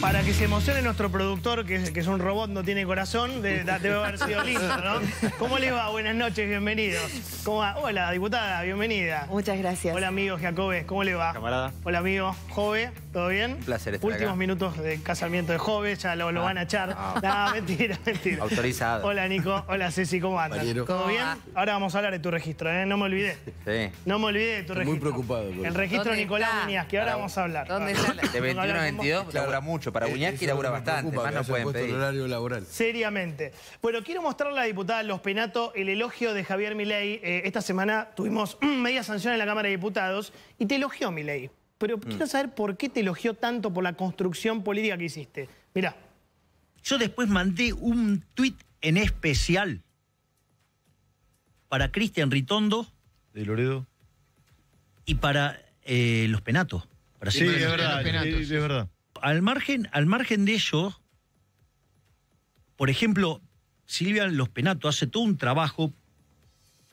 Para que se emocione nuestro productor, que es, un robot, no tiene corazón, debe haber sido lindo, ¿no? ¿Cómo le va? Buenas noches, bienvenidos. ¿Cómo va? Hola, diputada, bienvenida. Muchas gracias. Hola, amigo Jacobes, ¿cómo le va? Camarada. Hola, amigo Jove, ¿todo bien? Un placer estar Últimos minutos de casamiento de Jove, ya lo, ah. van a echar. Ah. No. mentira, mentira. Autorizado. Hola, Nico. Hola, Ceci, ¿cómo andas? ¿Todo bien? Ahora vamos a hablar de tu registro, ¿eh? No me olvidé. Sí. No me olvidé de tu registro. muy preocupado. Por el registro Nicolás que ahora vamos a hablar. ¿Dónde está? De 21 a mucho. Para eh, Buñac que labura bastante, no pueden pedir. horario laboral. Seriamente. Bueno, quiero mostrarle a la diputada Los Penato el elogio de Javier Milei. Eh, esta semana tuvimos media sanción en la Cámara de Diputados y te elogió Milei. Pero mm. quiero saber por qué te elogió tanto por la construcción política que hiciste. Mirá. Yo después mandé un tuit en especial para Cristian Ritondo. De Loredo. Y para eh, los penatos. sí, de verdad, verdad al margen, al margen de ellos, por ejemplo, Silvia Los Penato hace todo un trabajo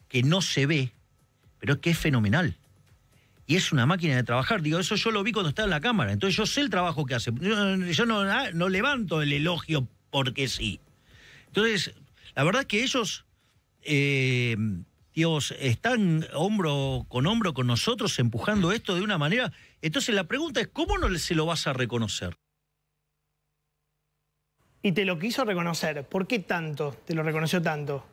que no se ve, pero que es fenomenal. Y es una máquina de trabajar. Digo, eso yo lo vi cuando estaba en la cámara. Entonces yo sé el trabajo que hace. Yo, ah, no, levanto el elogio porque sí. Entonces, la verdad es que ellos eh, Dios, están hombro con hombro con nosotros empujando esto de una manera. Entonces la pregunta es, ¿cómo no se lo vas a reconocer? Y te lo quiso reconocer. ¿Por qué tanto? ¿Te lo reconoció tanto?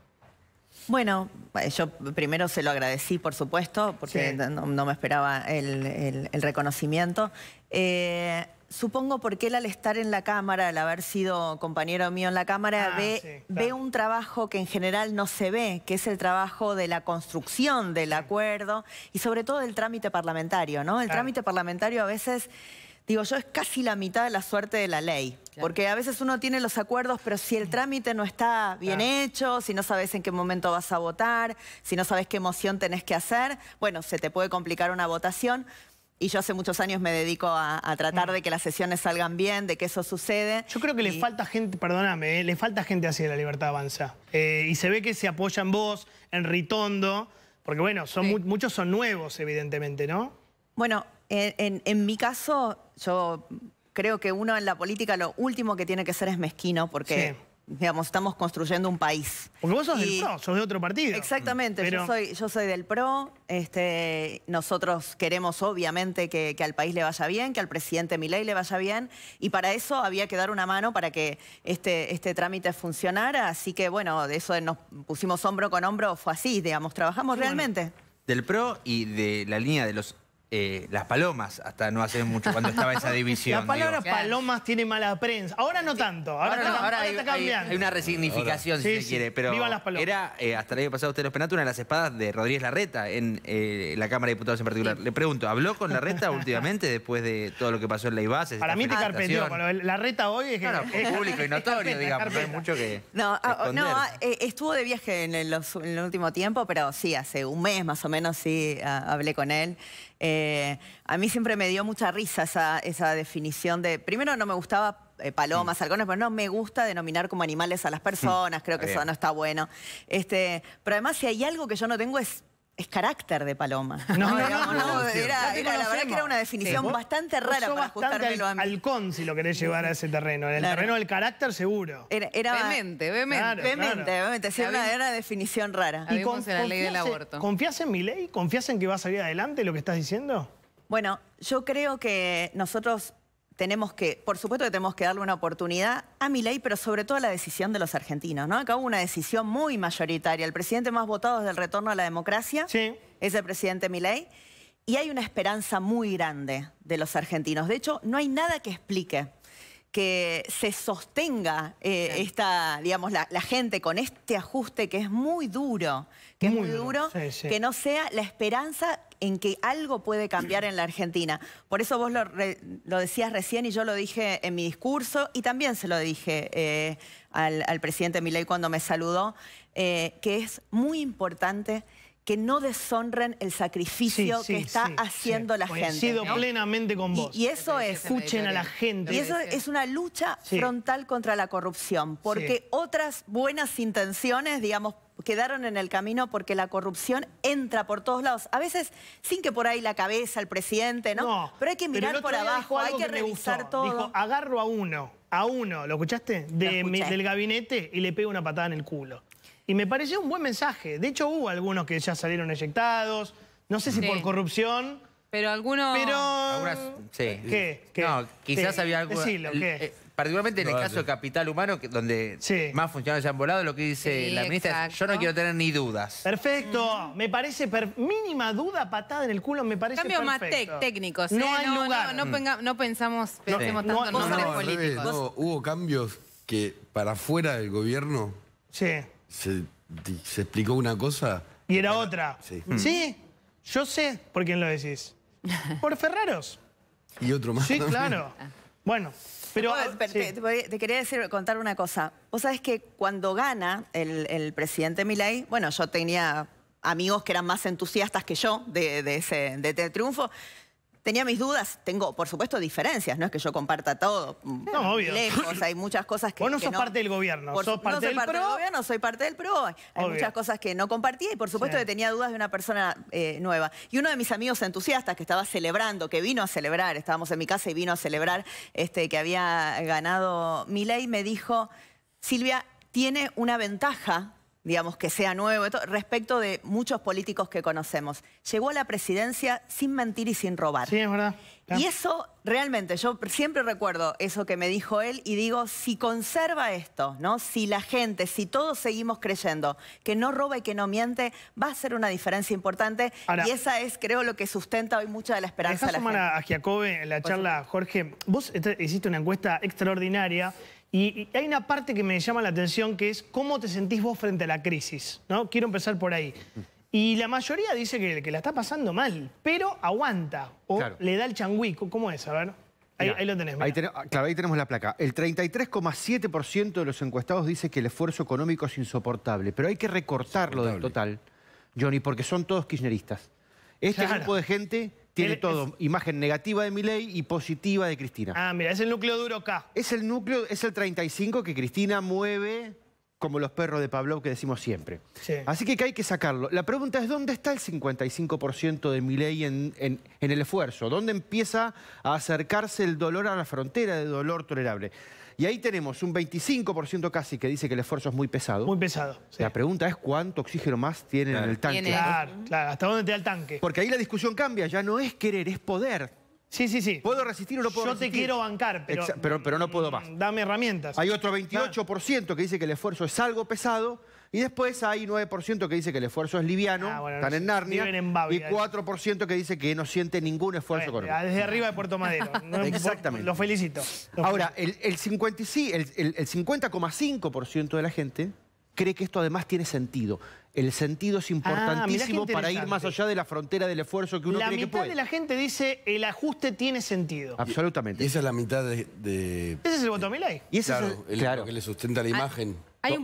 Bueno, eh, yo primero se lo agradecí, por supuesto, porque no, me esperaba el, reconocimiento. Eh, supongo porque él al estar en la Cámara, al haber sido compañero mío en la Cámara, ah, ve, un trabajo que en general no se ve, que es el trabajo de la construcción del acuerdo y sobre todo del trámite parlamentario, ¿no? El trámite parlamentario a veces digo yo, es casi la mitad de la suerte de la ley. Porque a veces uno tiene los acuerdos, pero si el trámite no está bien hecho, si no sabes en qué momento vas a votar, si no sabes qué moción tenés que hacer, bueno, se te puede complicar una votación y yo hace muchos años me dedico a, tratar de que las sesiones salgan bien, de que eso sucede. Yo creo que le falta gente, perdóname, eh, le falta gente así de la libertad avanza. Eh, y se ve que se apoya en vos, en Ritondo, porque bueno, son muchos son nuevos, evidentemente, ¿no? Bueno, en, mi caso, yo creo que uno en la política lo último que tiene que ser es mezquino, porque digamos, estamos construyendo un país. Porque vos sos del PRO, sos de otro partido. Exactamente, yo, soy, del PRO, este, nosotros queremos obviamente que, al país le vaya bien, que al presidente Milei le vaya bien, y para eso había que dar una mano para que este, este trámite funcionara, así que bueno, de eso nos pusimos hombro con hombro, fue así, digamos, trabajamos realmente. Del PRO y de la línea de los eh, las palomas, hasta no hace mucho, cuando estaba esa división. La palabra palomas tiene mala prensa. Ahora no tanto, ahora, está cambiando. Hay, una resignificación, si se quiere, pero las palomas. era, eh, hasta el año pasado usted los penató, una de las espadas de Rodríguez Larreta en eh, la Cámara de Diputados en particular. Le pregunto, ¿habló con Larreta últimamente después de todo lo que pasó en la IBAS? Para mí te carpetió, Larreta hoy es... Claro, público y notorio, digamos, no hay mucho que No, ah, oh, no estuvo de viaje en, en el último tiempo, pero sí, hace un mes más o menos sí ah, hablé con él. Eh, a mí siempre me dio mucha risa esa, esa definición de, primero no me gustaba eh, palomas, mm. pero no me gusta denominar como animales a las mm. personas, creo que eso no está bueno. Este, pero además si hay algo que yo no tengo es es carácter de paloma. No, no, no, era, la verdad que era una definición bastante rara para ajustármelo a mí. halcón si lo querés llevar a ese terreno. En el terreno del carácter, seguro. Era, era Vemente, vemente. era una definición rara. Y en la ley del aborto. ¿Confías en mi ley? ¿Confías en que va a salir adelante lo que estás diciendo? Bueno, yo creo que nosotros tenemos que, por supuesto que tenemos que darle una oportunidad a Milei, pero sobre todo a la decisión de los argentinos, ¿no? Acá una decisión muy mayoritaria. El presidente más votado desde el retorno a la democracia es el presidente Milei. Y hay una esperanza muy grande de los argentinos. De hecho, no hay nada que explique que se sostenga eh, esta, digamos, la, gente con este ajuste que es muy duro, que es muy duro, que no sea la esperanza en que algo puede cambiar en la Argentina. Por eso vos lo, decías recién y yo lo dije en mi discurso y también se lo dije eh, al, presidente Milei cuando me saludó, eh, que es muy importante que no deshonren el sacrificio que está haciendo la gente. Coincido plenamente con vos. Y, eso es... Escuchen a la gente. Y eso es una lucha frontal contra la corrupción, porque otras buenas intenciones, digamos, quedaron en el camino porque la corrupción entra por todos lados. A veces sin que por ahí la cabeza, el presidente, ¿no? pero hay que mirar por abajo, hay que, revisar todo. Dijo, agarro a uno, a uno, ¿lo escuchaste? De, del gabinete y le pego una patada en el culo. Y me pareció un buen mensaje. De hecho, hubo algunos que ya salieron eyectados. No sé si por corrupción. Pero algunos... Pero... sí. ¿Qué? No, quizás había algo... Eh, particularmente en el caso de Capital Humano, donde más funcionarios ya han volado, lo que dice la ministra es, yo no quiero tener ni dudas. Perfecto, me parece, mínima duda, patada en el culo, me parece Cambio perfecto. más técnicos, no ¿eh? hay no, lugar. No, no, pensamos, tanto en nombres políticos. hubo cambios que para fuera del gobierno... Sí se, explicó una cosa. Y era otra. Sí. Mm. ¿Sí? Yo sé por quién lo decís. Por Ferraros. Y otro más. Sí, claro. Ah. Bueno, pero... Te, quería decir, contar una cosa. Vos sabés que cuando gana el, presidente Milei, bueno, yo tenía amigos que eran más entusiastas que yo de, ese, este triunfo tenía mis dudas, tengo, por supuesto, diferencias, no es que yo comparta todo. Mm, no, obvio. Lejos, hay muchas cosas que. Vos no sos parte del gobierno, sos parte no soy parte del gobierno, soy parte del pro. Hay muchas cosas que no compartía y, por supuesto, que tenía dudas de una persona eh, nueva. Y uno de mis amigos entusiastas que estaba celebrando, que vino a celebrar, estábamos en mi casa y vino a celebrar este, que había ganado mi ley, me dijo: Silvia, tiene una ventaja digamos, que sea nuevo, respecto de muchos políticos que conocemos. Llegó a la presidencia sin mentir y sin robar. Sí, es verdad. Y eso, realmente, yo siempre recuerdo eso que me dijo él y digo, si conserva esto, ¿no? Si la gente, si todos seguimos creyendo que no roba y que no miente, va a ser una diferencia importante y esa es, creo, lo que sustenta hoy mucha de la esperanza de la gente. a Giacobbe en la charla, Jorge, vos este, hiciste una encuesta extraordinaria y, hay una parte que me llama la atención que es cómo te sentís vos frente a la crisis, ¿no? Quiero empezar por ahí. Y la mayoría dice que, la está pasando mal, pero aguanta o le da el changuico. ¿Cómo es? A ver. Ahí, lo tenés. Ah, claro, ahí tenemos la placa. El 33,7% de los encuestados dice que el esfuerzo económico es insoportable, pero hay que recortarlo del total, Johnny, porque son todos kirchneristas. Este grupo de gente tiene todo, imagen negativa de Milei y positiva de Cristina. Ah, mira, es el núcleo duro K. Es el núcleo, es el 35 que Cristina mueve como los perros de Pablo que decimos siempre. Así que, hay que sacarlo. La pregunta es, ¿dónde está el 55% de Milei en, en el esfuerzo? ¿Dónde empieza a acercarse el dolor a la frontera de dolor tolerable? Y ahí tenemos un 25% casi que dice que el esfuerzo es muy pesado. Muy pesado. La pregunta es cuánto oxígeno más tienen en el tanque. Claro, ¿Hasta dónde te da el tanque? Porque ahí la discusión cambia. Ya no es querer, es poder. Sí, sí, sí. ¿Puedo resistir o no puedo Yo Yo te quiero bancar, pero, pero... pero... no puedo más. Dame herramientas. Hay otro 28% que dice que el esfuerzo es algo pesado y después hay 9% que dice que el esfuerzo es liviano, ah, están en Narnia, y 4% que dice que no siente ningún esfuerzo Desde arriba de Puerto Madero. Exactamente. Lo felicito. Ahora, el, 50,5% el, de la gente cree que esto además tiene sentido. El sentido es ah, importantísimo para ir más allá de la frontera del esfuerzo que uno la cree La mitad de la gente dice el ajuste tiene sentido. Absolutamente. Y esa es la mitad de... Ese es el voto de Y ese claro, es el, que le sustenta la imagen.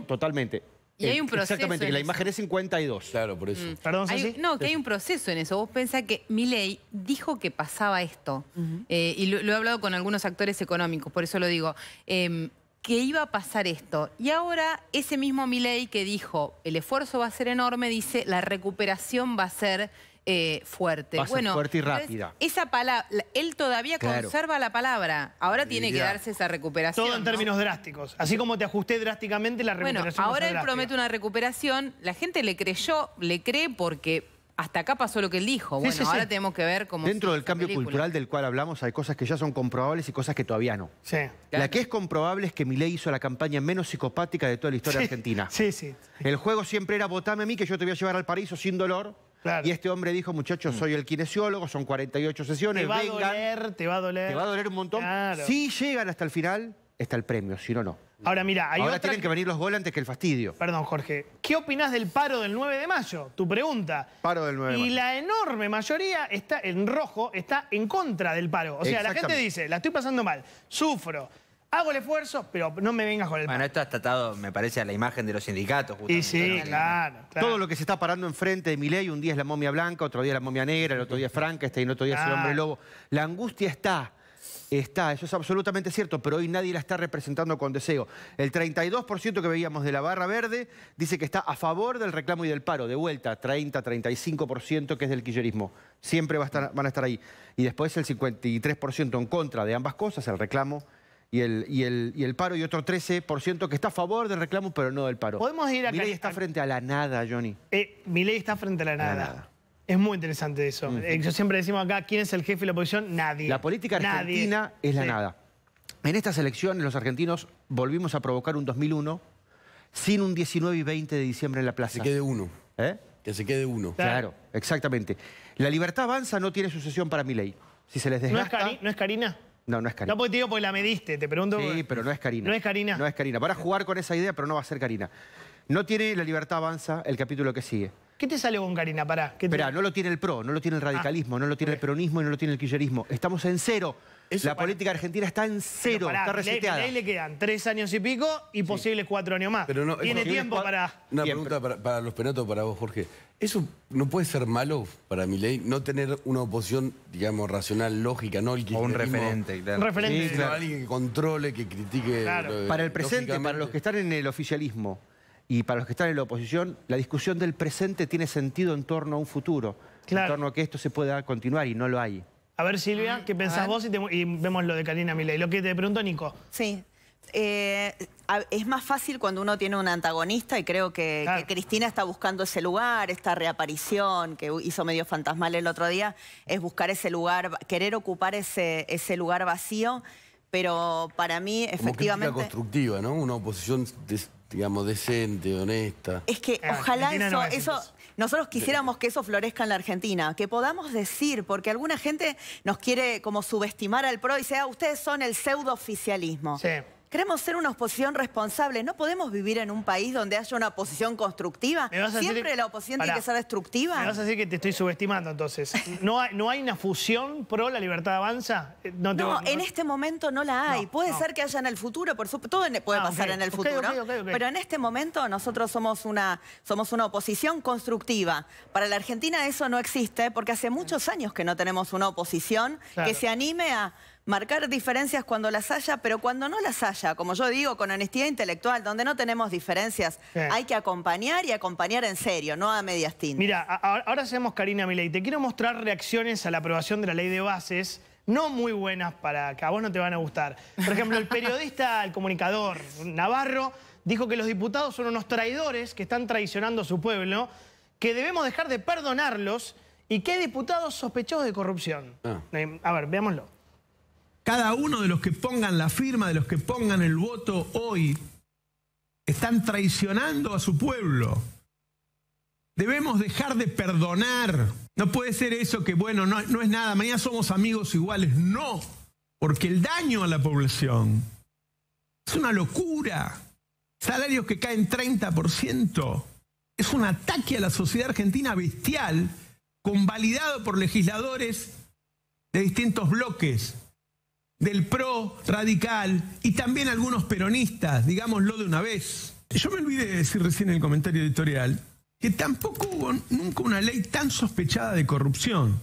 Totalmente. Y hay un proceso. Exactamente, que la imagen es 52. Claro, por eso. Mm. Perdón, No, que hay un proceso en eso. Vos pensás que Milei dijo que pasaba esto. Eh, y lo, he hablado con algunos actores económicos, por eso lo digo. Em, que iba a pasar esto. Y ahora ese mismo Milei que dijo, el esfuerzo va a ser enorme, dice, la recuperación va a ser eh, fuerte. bueno, fuerte y rápida. Esa palabra, él todavía conserva la palabra. Ahora tiene que darse esa recuperación. Todo en términos drásticos. Así como te ajusté drásticamente la recuperación. ahora él promete una recuperación. La gente le creyó, le cree porque hasta acá pasó lo que él dijo. bueno, ahora tenemos que ver cómo... Dentro del cambio cultural del cual hablamos hay cosas que ya son comprobables y cosas que todavía no. Sí. La que es comprobable es que Milei hizo la campaña menos psicopática de toda la historia argentina. Sí, sí. El juego siempre era votame a mí que yo te voy a llevar al paraíso sin dolor. Y este hombre dijo, muchachos, soy el kinesiólogo, son 48 sesiones, te va A doler, te va a doler. Te va a doler un montón. Si llegan hasta el final, está el premio, si no, no. Ahora, mira, hay tienen que venir los goles antes que el fastidio. Perdón, Jorge. ¿Qué opinás del paro del 9 de mayo? Tu pregunta. Paro del 9 de mayo. Y la enorme mayoría está en rojo, está en contra del paro. O sea, la gente dice, la estoy pasando mal, sufro, Hago el esfuerzo, pero no me vengas con el... Bueno, esto ha tratado, me parece, a la imagen de los sindicatos. Y sí, claro, Todo lo que se está parando enfrente de mi ley, un día es la momia blanca, otro día la momia negra, el otro día es Frankenstein, el otro día es el hombre lobo. La angustia está, está, eso es absolutamente cierto, pero hoy nadie la está representando con deseo. El 32% que veíamos de la barra verde dice que está a favor del reclamo y del paro, de vuelta, 30, 35% que es del quillerismo. Siempre va a estar, van a estar ahí. Y después el 53% en contra de ambas cosas, el reclamo y el, y el, el paro y otro 13% que está a favor del reclamo, pero no del paro. Podemos ir ley está frente a la nada, Johnny. Eh, mi ley está frente a la nada. Es muy interesante eso. Mm. Eh, yo siempre decimos acá, ¿quién es el jefe de la oposición? Nadie. La política argentina es la nada. En estas elecciones los argentinos volvimos a provocar un 2001 sin un 19 y 20 de diciembre en la plaza. Que se quede uno. ¿Eh? Que se quede uno. Claro, exactamente. La libertad avanza no tiene sucesión para mi ley. Si se les desgasta... ¿No es Karina? No, no es Karina. No, porque te digo, porque la mediste, te pregunto. Sí, pero no es Karina. No es Karina. No es Karina. Para jugar con esa idea, pero no va a ser Karina. No tiene La Libertad Avanza el capítulo que sigue. ¿Qué te sale con Karina? para Te... no lo tiene el PRO, no lo tiene el ah. radicalismo, no lo tiene el peronismo y no lo tiene el quillerismo. Estamos en cero. la política argentina está en cero, está reseteada. Ahí le, quedan tres años y pico y posibles cuatro años más. Tiene tiempo para... Una pregunta para, para, los penatos, para vos, Jorge. ¿Eso no puede ser malo para mi ley? No tener una oposición, digamos, racional, lógica, ¿no? o un referente, claro. Un referente. Alguien que controle, que critique. Eh, para el presente, para los que están en el oficialismo y para los que están en la oposición, la discusión del presente tiene sentido en torno a un futuro. En torno a que esto se pueda continuar y no lo hay. A ver, Silvia, ah, ¿qué pensás vos? Y, vemos lo de Karina Milei. Lo que te pregunto, Nico. Sí. Eh, es más fácil cuando uno tiene un antagonista y creo que, Cristina está buscando ese lugar, esta reaparición que hizo medio fantasmal el otro día, es buscar ese lugar, querer ocupar ese, ese lugar vacío, pero para mí efectivamente... Como constructiva, ¿no? Una oposición, digamos, decente, honesta. Es que ojalá eso, Nosotros quisiéramos que eso florezca en la Argentina, que podamos decir, porque alguna gente nos quiere como subestimar al PRO y sea, ustedes son el pseudo-oficialismo. Sí. Queremos ser una oposición responsable. No podemos vivir en un país donde haya una oposición constructiva. Siempre la oposición tiene que ser destructiva. Me vas a decir que te estoy subestimando, entonces. ¿No hay, no hay una fusión pro la libertad avanza? Eh, no, en este momento no la hay. puede ser que haya en el futuro, por supuesto. Todo puede ah, pasar en el futuro. Pero en este momento nosotros somos una, somos una oposición constructiva. Para la Argentina eso no existe porque hace muchos años que no tenemos una oposición que se anime a marcar diferencias cuando las haya, pero cuando no las haya, como yo digo, con honestidad intelectual, donde no tenemos diferencias, hay que acompañar y acompañar en serio, no a medias tintas. Mira, ahora hacemos Karina Miley, Te quiero mostrar reacciones a la aprobación de la ley de bases no muy buenas para que a vos no te van a gustar. Por ejemplo, el periodista, el comunicador Navarro, dijo que los diputados son unos traidores que están traicionando a su pueblo, que debemos dejar de perdonarlos y que hay diputados sospechosos de corrupción. Ah. Eh, a ver, veámoslo cada uno de los que pongan la firma, de los que pongan el voto hoy, están traicionando a su pueblo. Debemos dejar de perdonar. No puede ser eso que, bueno, no, es nada, mañana somos amigos iguales. No, porque el daño a la población es una locura. Salarios que caen 30%. Es un ataque a la sociedad argentina bestial, convalidado por legisladores de distintos bloques del PRO radical y también algunos peronistas, digámoslo de una vez. Yo me olvidé de decir recién en el comentario editorial que tampoco hubo nunca una ley tan sospechada de corrupción.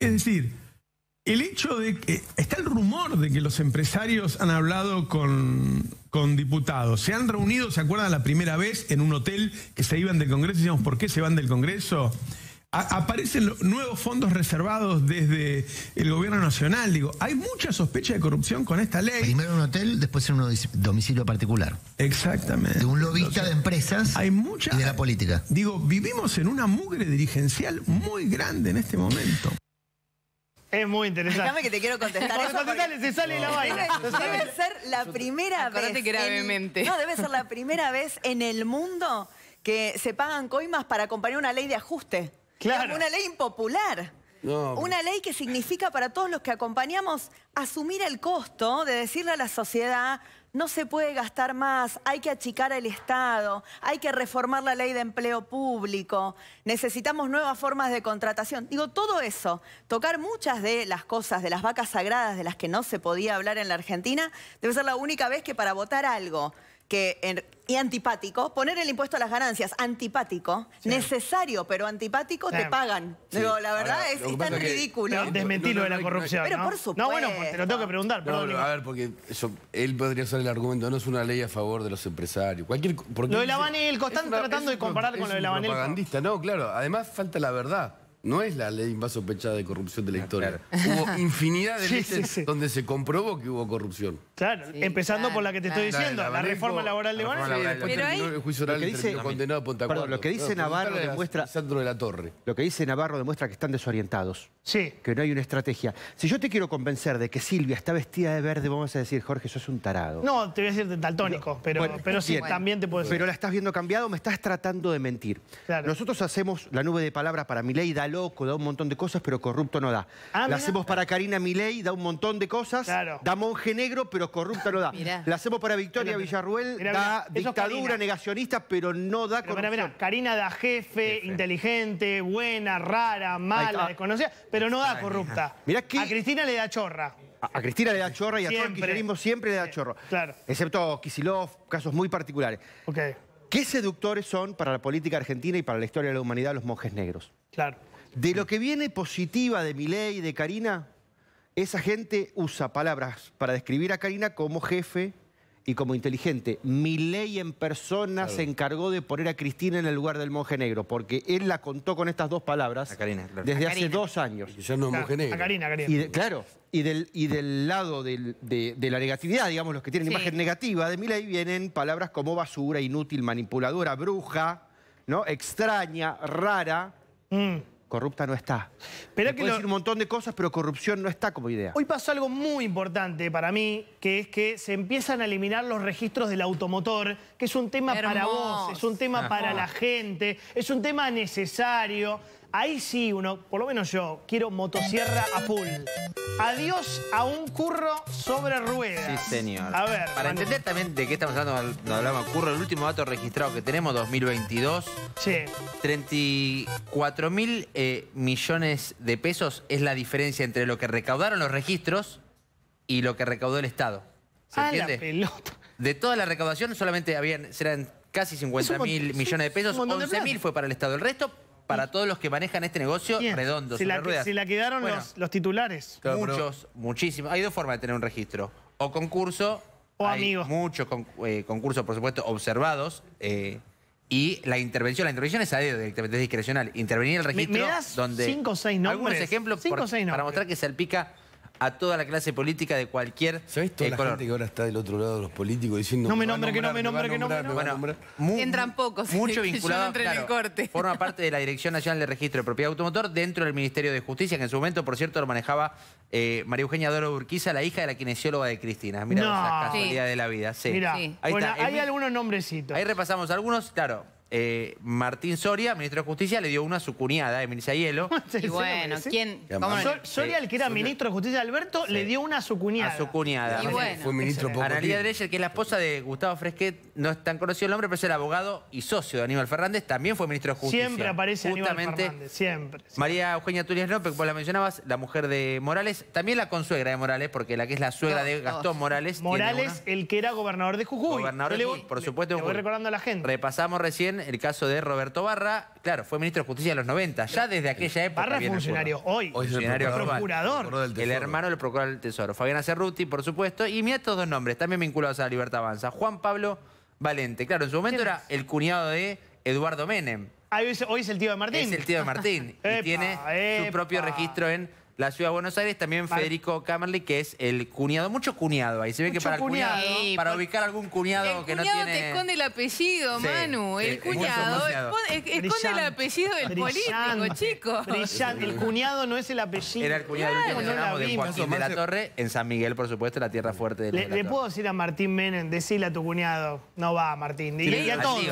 Es decir, el hecho de que está el rumor de que los empresarios han hablado con, con diputados, se han reunido, ¿se acuerdan la primera vez en un hotel que se iban del Congreso decíamos, ¿por qué se van del Congreso? aparecen nuevos fondos reservados desde el gobierno nacional. Digo, hay mucha sospecha de corrupción con esta ley. Primero un hotel, después en un domicilio particular. Exactamente. De un lobista de empresas hay mucha, y de la política. Digo, vivimos en una mugre dirigencial muy grande en este momento. Es muy interesante. Déjame que te quiero contestar. la Debe, ser la primera vez. No, debe ser la primera vez en el mundo que se pagan coimas para acompañar una ley de ajuste una ley impopular. Una ley que significa para todos los que acompañamos asumir el costo de decirle a la sociedad no se puede gastar más, hay que achicar el Estado, hay que reformar la ley de empleo público, necesitamos nuevas formas de contratación. Digo, todo eso, tocar muchas de las cosas, de las vacas sagradas de las que no se podía hablar en la Argentina, debe ser la única vez que para votar algo que y antipático, poner el impuesto a las ganancias, antipático, necesario, pero antipático, te pagan. digo Pero la verdad es, tan ridículo. desmentirlo lo de la corrupción. Pero ¿no? por supuesto. No, bueno, te lo tengo que preguntar. perdón a ver, porque él podría ser el argumento, no es una ley a favor de los empresarios. Cualquier, porque lo de la Lavanilco, están tratando de comparar con lo de la propagandista, no, claro. Además, falta la verdad no es la ley más sospechada de corrupción de la ah, historia. Hubo infinidad de leyes donde se comprobó que hubo corrupción. Claro, empezando por la que te estoy diciendo, la, reforma laboral de Barrio. Pero el juicio oral lo dice, a Navarro demuestra... de la Lo que dice Navarro demuestra que están desorientados. Que no hay una estrategia. Si yo te quiero convencer de que Silvia está vestida de verde, vamos a decir, Jorge, sos un tarado. No, te voy a decir daltónico, pero, pero sí, también te puedo decir. Pero la estás viendo cambiado, me estás tratando de mentir. Nosotros hacemos la nube de palabras para Milei, da loco, da un montón de cosas, pero corrupto no da. Ah, la hacemos para Karina Milei, da un montón de cosas, claro. da monje negro, pero corrupto no da. La hacemos para Victoria Villarruel, da dictadura negacionista, pero no da pero Karina da jefe, inteligente, buena, rara, mala, desconocida, pero no da corrupta. A Cristina le da chorra. A, Cristina le da chorra y a todo el kirchnerismo siempre le da chorra. chorro. Excepto Kisilov, casos muy particulares. ¿Qué seductores son para la política argentina y para la historia de la humanidad los monjes negros? Claro. De lo que viene positiva de Milei y de Karina, esa gente usa palabras para describir a Karina como jefe y como inteligente. ley en persona se encargó de poner a Cristina en el lugar del monje negro, porque él la contó con estas dos palabras desde hace dos años. Y ya no es monje negro. Karina, Y claro, y del, y del lado de, la negatividad, digamos, los que tienen imagen negativa de ley vienen palabras como basura, inútil, manipuladora, bruja, ¿no? extraña, rara. Mm corrupta no está. Pero que decir un montón de cosas, pero corrupción no está como idea. Hoy pasó algo muy importante para mí, que es que se empiezan a eliminar los registros del automotor, que es un tema para vos, es un tema para ah. la gente, es un tema necesario. Ahí sí uno, por lo menos yo, quiero motosierra a full. Adiós a un curro sobre ruedas. Sí, señor. A ver. Para entender también de qué estamos hablando cuando hablamos curro, el último dato registrado que tenemos, 2022. Sí. 34 mil eh, millones de pesos es la diferencia entre lo que recaudaron los registros y lo que recaudó el Estado. ¿Se La pelota. De todas las recaudación solamente habían, serán casi 50 mil millones de pesos, 11 mil fue para el Estado. El resto para todos los que manejan este negocio redondo. si la, la quedaron los, titulares. muchos, muchísimos. Hay dos formas de tener un registro. O concurso. O hay amigos. Muchos eh, concursos, por supuesto, observados. Eh, y la intervención, la intervención es a directamente, es discrecional. Intervenir el registro donde. Cinco seis nombres. Algunos ejemplos cinco seis para mostrar que salpica a toda la clase política de cualquier ¿Sabés toda eh, la gente que ahora está del otro lado de los políticos diciendo... No me nombren, que no me nombres, que no me nombre Entran pocos. Mucho vinculado, yo corte. Forma parte de la Dirección Nacional de Registro de Propiedad Automotor dentro del Ministerio de Justicia, que en su momento, por cierto, lo manejaba eh, María Eugenia Doro Urquiza, la hija de la kinesióloga de Cristina. Mira esa casualidad de la vida. Mirá. hay algunos nombrecitos. Ahí repasamos algunos, claro. Eh, Martín Soria, ministro de Justicia, le dio una a su cuñada, Emilia Hielo. Y bueno, ¿quién? Soria, el que era ministro de Justicia de Alberto, le dio una a su cuñada. A su cuñada. Y Fue ministro poco que es la esposa de Gustavo Fresquet, no es tan conocido el nombre, pero es el abogado y socio de Aníbal Fernández, también fue ministro de Justicia. Siempre aparece Aníbal Fernández, siempre, María Eugenia Túliz López, vos la mencionabas, la mujer de Morales, también la consuegra de Morales, porque la que es la suegra de Gastón Morales. Morales, el que era gobernador de Jujuy. Gobernador de Jujuy, por supuesto. recordando a la gente. Repasamos recién el caso de Roberto Barra. Claro, fue ministro de Justicia en los 90, ya desde aquella época. Barra funcionario hoy. el procurador. el hermano del procurador del Tesoro. Fabián Cerruti, por supuesto. Y mira estos dos nombres, también vinculados a la Libertad Avanza. Juan Pablo Valente. Claro, en su momento era el cuñado de Eduardo Menem. Ah, hoy es el tío de Martín. Es el tío de Martín. y tiene su propio registro en la ciudad de Buenos Aires, también Federico Camerly, que es el cuñado, mucho cuñado ahí. Se ve que para el cuñado, para ubicar algún cuñado que no tiene. te esconde el apellido, Manu. El, cuñado esconde, el apellido del político, chico. El cuñado no es el apellido. Era el cuñado claro. de Joaquín de la Torre, en San Miguel, por supuesto, la tierra fuerte de la Le, le puedo decir a Martín Menem, decile a tu cuñado. No va, Martín. Dile a todos.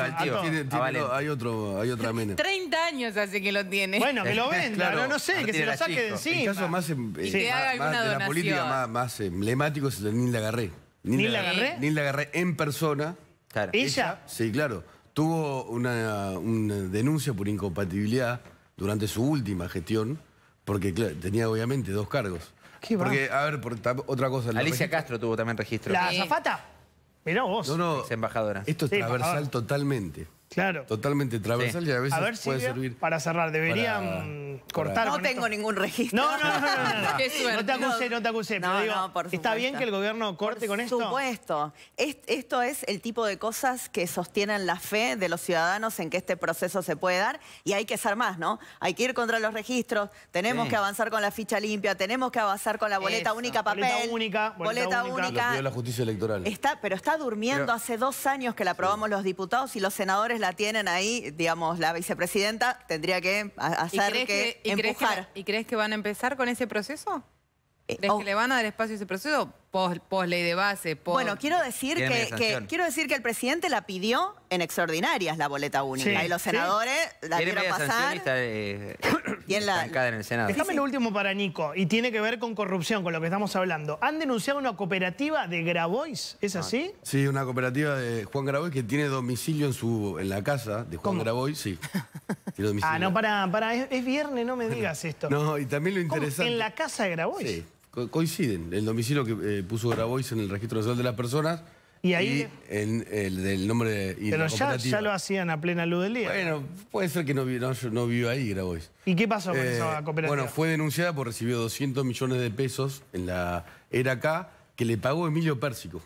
Hay otro, hay otra Menem. 30 años hace que lo tiene. Bueno, que lo venda, no sé, que se lo saque de encima caso más, em, eh, la política más, más, emblemático es el de Nilda Garré. ¿Nilda, Garré? Nilda Garré en persona. ¿Ella? Sí, claro. Tuvo una, eh, denuncia por incompatibilidad durante su última gestión, porque tenía obviamente dos cargos. ¿Qué porque, a ver, otra cosa. Alicia Castro tuvo también registro. ¿La azafata? Mirá vos. No, no. embajadora. Esto es transversal totalmente. Claro. Totalmente transversal y a veces puede servir. para cerrar, deberían cortar. No tengo ningún registro. No, no, no, no, Qué No te acusé, no te acusé. pero digo, ¿Está bien que el gobierno corte con esto? Por supuesto. esto es el tipo de cosas que sostienen la fe de los ciudadanos en que este proceso se puede dar y hay que hacer más, ¿no? Hay que ir contra los registros, tenemos que avanzar con la ficha limpia, tenemos que avanzar con la boleta única papel. Boleta única, boleta única. la justicia electoral. Está, pero está durmiendo. Hace dos años que la aprobamos los diputados y los senadores la tienen ahí, digamos, la vicepresidenta tendría que hacer que, empujar. que, ¿Y crees que van a empezar con ese proceso? ¿Desde eh, oh. que le van a dar espacio a ese proceso post, ley de base? Bueno, quiero decir que, quiero decir que el presidente la pidió en extraordinarias la boleta única y los senadores la quiero pasar. Tiene eh, en el Déjame lo último para Nico y tiene que ver con corrupción, con lo que estamos hablando. ¿Han denunciado una cooperativa de Grabois? ¿Es ah. así? Sí, una cooperativa de Juan Grabois que tiene domicilio en su en la casa de Juan Grabois, sí. Ah, no, para, para es, viernes, no me digas esto. no, y también lo interesante. En la casa de Grabois. Sí coinciden. El domicilio que eh, puso Grabois en el registro nacional de las personas y ahí en el del nombre de Pero ya, ya, lo hacían a plena luz del día. Bueno, puede ser que no, no, ahí Grabois. ¿Y qué pasó con eh, esa cooperativa? Bueno, fue denunciada por recibió 200 millones de pesos en la era acá que le pagó Emilio Pérsico.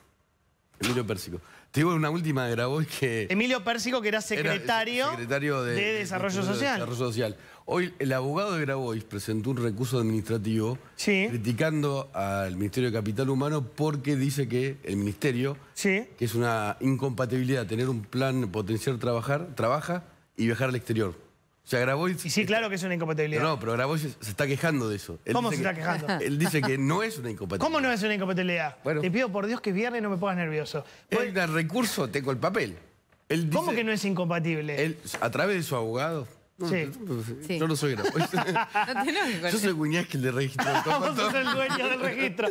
Emilio Pérsico. Te digo una última de Grabois que... Emilio Pérsico, que era secretario, de, Desarrollo Social. Hoy el abogado de Grabois presentó un recurso administrativo criticando al Ministerio de Capital Humano porque dice que el Ministerio, que es una incompatibilidad tener un plan potencial trabajar, trabaja y viajar al exterior sea, grabó y... sí, claro que es una incompatibilidad. No, pero grabó se está quejando de eso. ¿Cómo se está quejando? Él dice que no es una incompatibilidad. ¿Cómo no es una incompatibilidad? Te pido por Dios que viernes no me pongas nervioso. Él el recurso, tengo el papel. ¿Cómo que no es incompatible? a través de su abogado, pues, sí. Yo no soy grabo. Yo soy Guiñaz que el de registro. Vos sos el dueño del registro.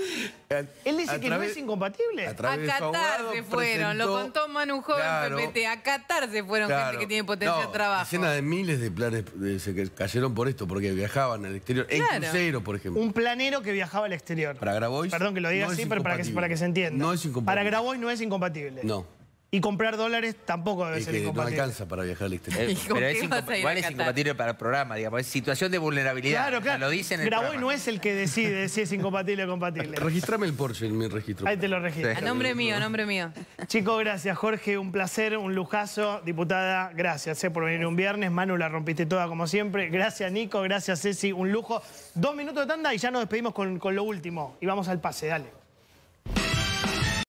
Él dice que no es incompatible. A, se fueron, lo contó Manu Joven A Qatar se fueron gente que tiene potencial de trabajo. Decenas de miles de planes que cayeron por esto, porque viajaban al exterior. En crucero, por ejemplo. Un planero que viajaba al exterior. Para Grabois. Perdón que lo diga así, pero para que, para que, se entienda. No es incompatible. Para Grabois no es incompatible. No. Y comprar dólares tampoco debe ser incompatible. No alcanza para viajar al exterior. Eh, pero es, igual es incompatible para el programa, digamos. Es situación de vulnerabilidad. Claro, claro. Lo Graboy no es el que decide si es incompatible o compatible. Registrame el Porsche en mi registro. Ahí te lo registro. A nombre mío, a nombre mío. Chicos, gracias. Jorge, un placer, un lujazo. Diputada, gracias eh, por venir un viernes. Manu, la rompiste toda como siempre. Gracias, Nico. Gracias, Ceci. Un lujo. Dos minutos de tanda y ya nos despedimos con, con lo último. Y vamos al pase, dale.